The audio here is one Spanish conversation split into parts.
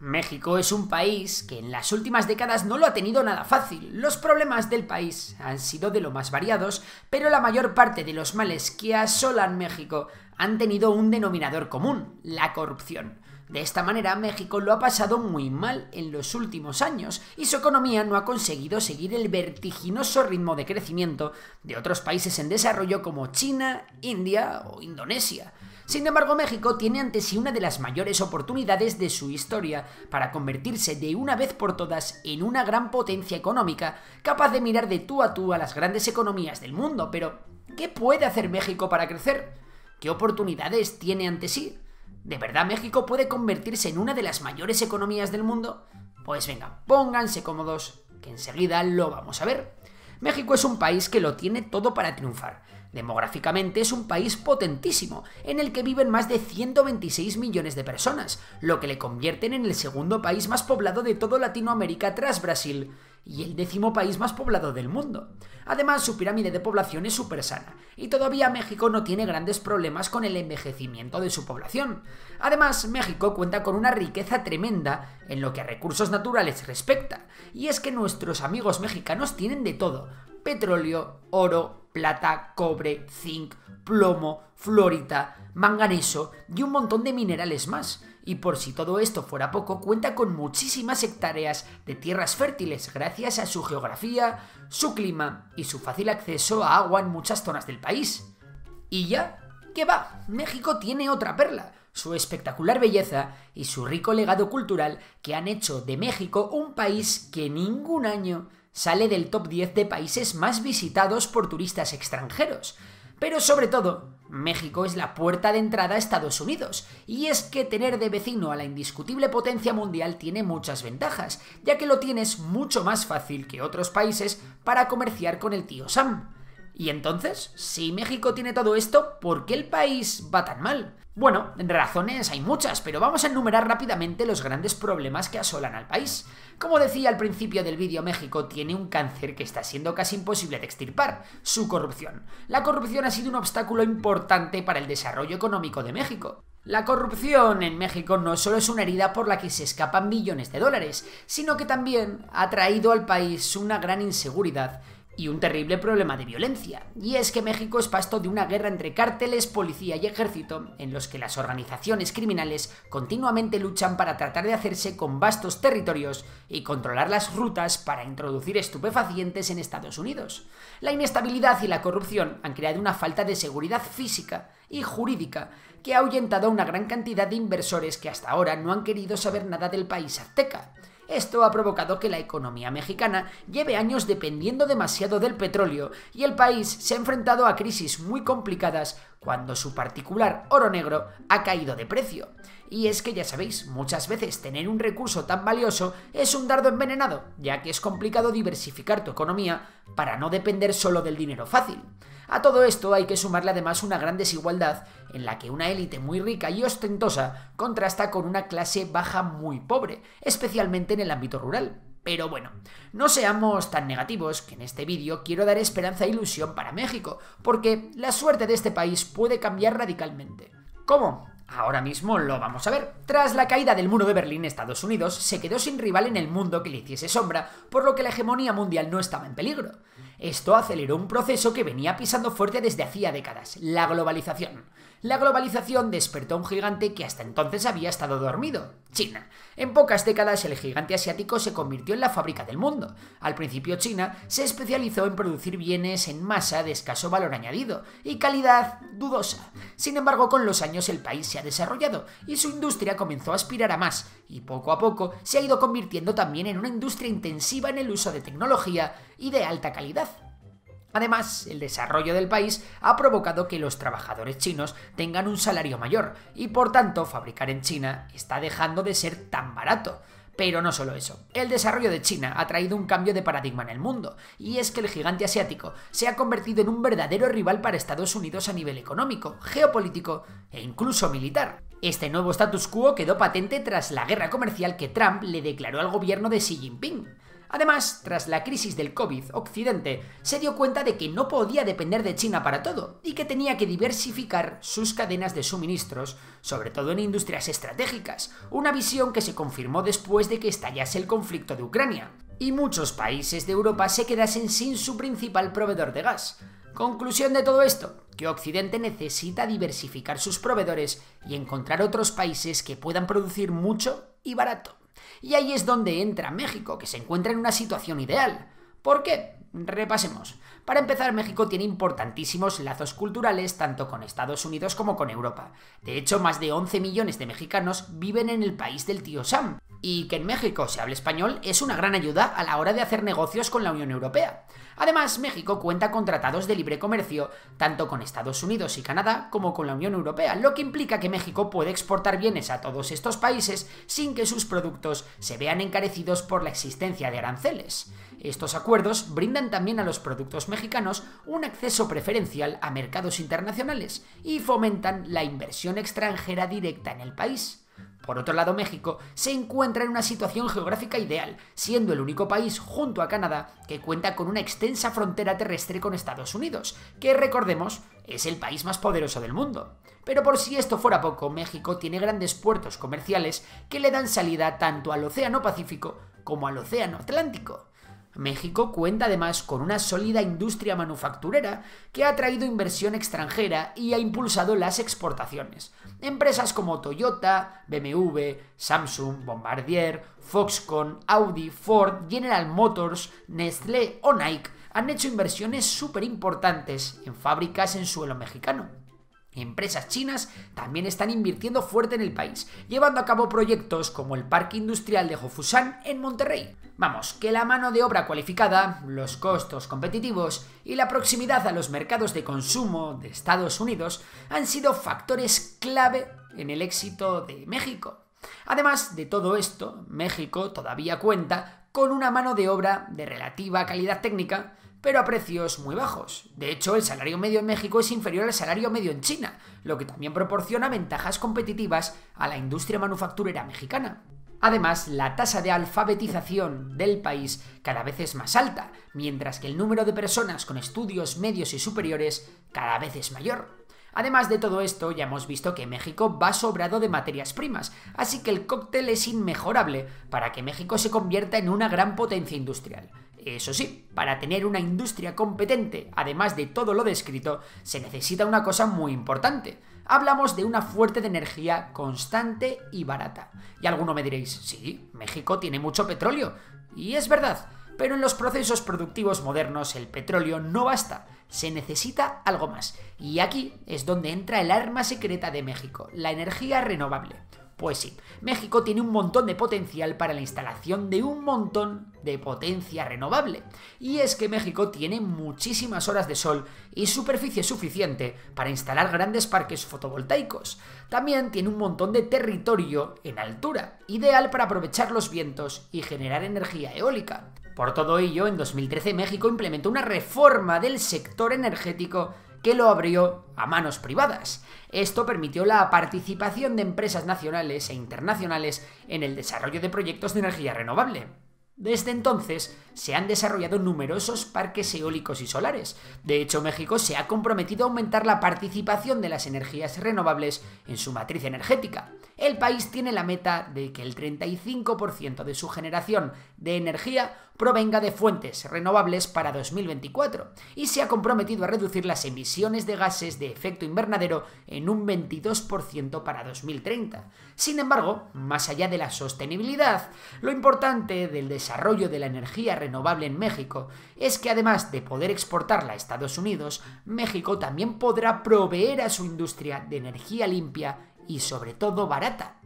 México es un país que en las últimas décadas no lo ha tenido nada fácil. Los problemas del país han sido de lo más variados, pero la mayor parte de los males que asolan México han tenido un denominador común, la corrupción. De esta manera, México lo ha pasado muy mal en los últimos años y su economía no ha conseguido seguir el vertiginoso ritmo de crecimiento de otros países en desarrollo como China, India o Indonesia. Sin embargo, México tiene ante sí una de las mayores oportunidades de su historia para convertirse de una vez por todas en una gran potencia económica capaz de mirar de tú a tú a las grandes economías del mundo. Pero, ¿qué puede hacer México para crecer? ¿Qué oportunidades tiene ante sí? ¿De verdad México puede convertirse en una de las mayores economías del mundo? Pues venga, pónganse cómodos, que enseguida lo vamos a ver. México es un país que lo tiene todo para triunfar. Demográficamente es un país potentísimo, en el que viven más de 126 millones de personas, lo que le convierten en el segundo país más poblado de toda Latinoamérica tras Brasil y el décimo país más poblado del mundo. Además, su pirámide de población es súper sana, y todavía México no tiene grandes problemas con el envejecimiento de su población. Además, México cuenta con una riqueza tremenda en lo que a recursos naturales respecta, y es que nuestros amigos mexicanos tienen de todo, petróleo, oro, plata, cobre, zinc, plomo, florita, manganeso y un montón de minerales más y por si todo esto fuera poco, cuenta con muchísimas hectáreas de tierras fértiles gracias a su geografía, su clima y su fácil acceso a agua en muchas zonas del país. Y ya, que va, México tiene otra perla, su espectacular belleza y su rico legado cultural que han hecho de México un país que ningún año sale del top 10 de países más visitados por turistas extranjeros. Pero sobre todo, México es la puerta de entrada a Estados Unidos, y es que tener de vecino a la indiscutible potencia mundial tiene muchas ventajas, ya que lo tienes mucho más fácil que otros países para comerciar con el tío Sam. Y entonces, si México tiene todo esto, ¿por qué el país va tan mal? Bueno, razones hay muchas, pero vamos a enumerar rápidamente los grandes problemas que asolan al país. Como decía al principio del vídeo, México tiene un cáncer que está siendo casi imposible de extirpar, su corrupción. La corrupción ha sido un obstáculo importante para el desarrollo económico de México. La corrupción en México no solo es una herida por la que se escapan millones de dólares, sino que también ha traído al país una gran inseguridad y un terrible problema de violencia. Y es que México es pasto de una guerra entre cárteles, policía y ejército, en los que las organizaciones criminales continuamente luchan para tratar de hacerse con vastos territorios y controlar las rutas para introducir estupefacientes en Estados Unidos. La inestabilidad y la corrupción han creado una falta de seguridad física y jurídica que ha ahuyentado a una gran cantidad de inversores que hasta ahora no han querido saber nada del país azteca. Esto ha provocado que la economía mexicana lleve años dependiendo demasiado del petróleo y el país se ha enfrentado a crisis muy complicadas cuando su particular oro negro ha caído de precio y es que ya sabéis, muchas veces tener un recurso tan valioso es un dardo envenenado, ya que es complicado diversificar tu economía para no depender solo del dinero fácil. A todo esto hay que sumarle además una gran desigualdad en la que una élite muy rica y ostentosa contrasta con una clase baja muy pobre, especialmente en el ámbito rural. Pero bueno, no seamos tan negativos que en este vídeo quiero dar esperanza e ilusión para México, porque la suerte de este país puede cambiar radicalmente. ¿Cómo? Ahora mismo lo vamos a ver. Tras la caída del muro de Berlín, Estados Unidos se quedó sin rival en el mundo que le hiciese sombra, por lo que la hegemonía mundial no estaba en peligro. Esto aceleró un proceso que venía pisando fuerte desde hacía décadas, la globalización. La globalización despertó a un gigante que hasta entonces había estado dormido, China. En pocas décadas el gigante asiático se convirtió en la fábrica del mundo. Al principio China se especializó en producir bienes en masa de escaso valor añadido y calidad dudosa. Sin embargo, con los años el país se ha desarrollado y su industria comenzó a aspirar a más, y poco a poco se ha ido convirtiendo también en una industria intensiva en el uso de tecnología y de alta calidad. Además, el desarrollo del país ha provocado que los trabajadores chinos tengan un salario mayor y por tanto fabricar en China está dejando de ser tan barato. Pero no solo eso, el desarrollo de China ha traído un cambio de paradigma en el mundo, y es que el gigante asiático se ha convertido en un verdadero rival para Estados Unidos a nivel económico, geopolítico e incluso militar. Este nuevo status quo quedó patente tras la guerra comercial que Trump le declaró al gobierno de Xi Jinping. Además, tras la crisis del COVID, Occidente se dio cuenta de que no podía depender de China para todo y que tenía que diversificar sus cadenas de suministros, sobre todo en industrias estratégicas, una visión que se confirmó después de que estallase el conflicto de Ucrania, y muchos países de Europa se quedasen sin su principal proveedor de gas. Conclusión de todo esto, que Occidente necesita diversificar sus proveedores y encontrar otros países que puedan producir mucho y barato. Y ahí es donde entra México, que se encuentra en una situación ideal. ¿Por qué? Repasemos. Para empezar, México tiene importantísimos lazos culturales tanto con Estados Unidos como con Europa. De hecho, más de 11 millones de mexicanos viven en el país del tío Sam, y que en México se hable español es una gran ayuda a la hora de hacer negocios con la Unión Europea. Además, México cuenta con tratados de libre comercio tanto con Estados Unidos y Canadá como con la Unión Europea, lo que implica que México puede exportar bienes a todos estos países sin que sus productos se vean encarecidos por la existencia de aranceles. Estos acuerdos brindan también a los productos mexicanos un acceso preferencial a mercados internacionales y fomentan la inversión extranjera directa en el país. Por otro lado, México se encuentra en una situación geográfica ideal, siendo el único país junto a Canadá que cuenta con una extensa frontera terrestre con Estados Unidos, que recordemos es el país más poderoso del mundo. Pero por si esto fuera poco, México tiene grandes puertos comerciales que le dan salida tanto al Océano Pacífico como al Océano Atlántico. México cuenta además con una sólida industria manufacturera que ha atraído inversión extranjera y ha impulsado las exportaciones. Empresas como Toyota, BMW, Samsung, Bombardier, Foxconn, Audi, Ford, General Motors, Nestlé o Nike han hecho inversiones súper importantes en fábricas en suelo mexicano. Empresas chinas también están invirtiendo fuerte en el país, llevando a cabo proyectos como el Parque Industrial de Jofusán en Monterrey. Vamos, que la mano de obra cualificada, los costos competitivos y la proximidad a los mercados de consumo de Estados Unidos han sido factores clave en el éxito de México. Además de todo esto, México todavía cuenta con una mano de obra de relativa calidad técnica pero a precios muy bajos. De hecho, el salario medio en México es inferior al salario medio en China, lo que también proporciona ventajas competitivas a la industria manufacturera mexicana. Además, la tasa de alfabetización del país cada vez es más alta, mientras que el número de personas con estudios medios y superiores cada vez es mayor. Además de todo esto, ya hemos visto que México va sobrado de materias primas, así que el cóctel es inmejorable para que México se convierta en una gran potencia industrial. Eso sí, para tener una industria competente, además de todo lo descrito, se necesita una cosa muy importante. Hablamos de una fuerte de energía constante y barata. Y alguno me diréis, sí, México tiene mucho petróleo. Y es verdad, pero en los procesos productivos modernos el petróleo no basta, se necesita algo más. Y aquí es donde entra el arma secreta de México, la energía renovable. Pues sí, México tiene un montón de potencial para la instalación de un montón de potencia renovable. Y es que México tiene muchísimas horas de sol y superficie suficiente para instalar grandes parques fotovoltaicos. También tiene un montón de territorio en altura, ideal para aprovechar los vientos y generar energía eólica. Por todo ello, en 2013 México implementó una reforma del sector energético que lo abrió a manos privadas. Esto permitió la participación de empresas nacionales e internacionales en el desarrollo de proyectos de energía renovable. Desde entonces, se han desarrollado numerosos parques eólicos y solares. De hecho, México se ha comprometido a aumentar la participación de las energías renovables en su matriz energética. El país tiene la meta de que el 35% de su generación de energía provenga de fuentes renovables para 2024 y se ha comprometido a reducir las emisiones de gases de efecto invernadero en un 22% para 2030. Sin embargo, más allá de la sostenibilidad, lo importante del desarrollo de la energía renovable renovable en México es que además de poder exportarla a Estados Unidos, México también podrá proveer a su industria de energía limpia y sobre todo barata.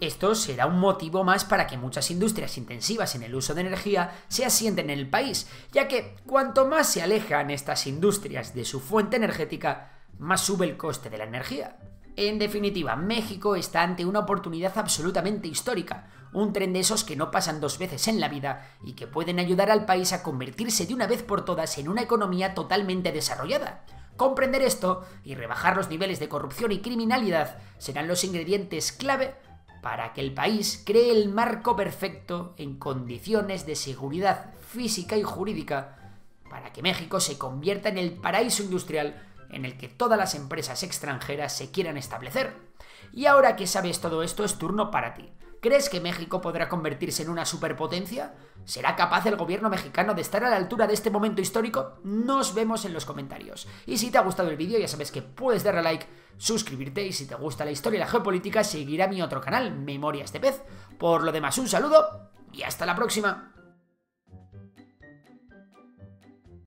Esto será un motivo más para que muchas industrias intensivas en el uso de energía se asienten en el país, ya que cuanto más se alejan estas industrias de su fuente energética, más sube el coste de la energía. En definitiva, México está ante una oportunidad absolutamente histórica, un tren de esos que no pasan dos veces en la vida y que pueden ayudar al país a convertirse de una vez por todas en una economía totalmente desarrollada. Comprender esto y rebajar los niveles de corrupción y criminalidad serán los ingredientes clave para que el país cree el marco perfecto en condiciones de seguridad física y jurídica para que México se convierta en el paraíso industrial en el que todas las empresas extranjeras se quieran establecer. Y ahora que sabes todo esto, es turno para ti. ¿Crees que México podrá convertirse en una superpotencia? ¿Será capaz el gobierno mexicano de estar a la altura de este momento histórico? Nos vemos en los comentarios. Y si te ha gustado el vídeo, ya sabes que puedes darle a like, suscribirte y si te gusta la historia y la geopolítica, seguirá mi otro canal, Memorias de Pez. Por lo demás, un saludo y hasta la próxima.